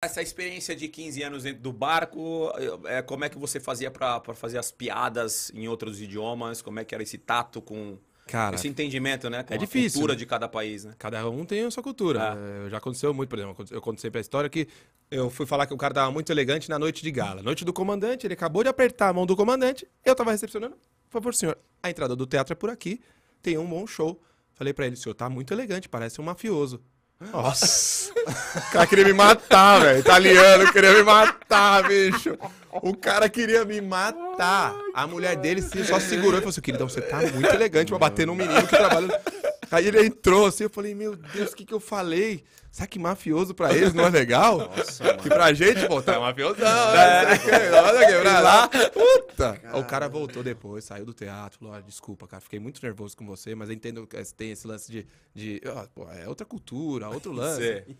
Essa experiência de 15 anos dentro do barco, é, como é que você fazia para fazer as piadas em outros idiomas? Como é que era esse tato com, Cara, esse entendimento, né? Com é a difícil. cultura né? de cada país, né? Cada um tem a sua cultura. É. Já aconteceu muito, por exemplo, eu conto sempre a história que eu fui falar que o cara tava muito elegante na noite de gala. Noite do comandante, ele acabou de apertar a mão do comandante, eu tava recepcionando. Por favor, senhor, a entrada do teatro é por aqui, tem um bom show. Falei para ele, senhor, tá muito elegante, parece um mafioso. Nossa! o cara queria me matar, velho. Italiano queria me matar, bicho. O cara queria me matar. A mulher dele só segurou e falou assim: queridão, você tá muito elegante pra bater num menino que trabalha. Aí ele entrou assim, eu falei, meu Deus, o que, que eu falei? Será que mafioso pra eles não é legal? Nossa, mano. que pra gente, pô, tá é mafioso né? não. É. é. Olha quebrar lá. Puta. Caramba. O cara voltou depois, saiu do teatro, falou, olha, ah, desculpa, cara, fiquei muito nervoso com você, mas eu entendo que tem esse lance de, de ó, pô, é outra cultura, outro lance. Sim.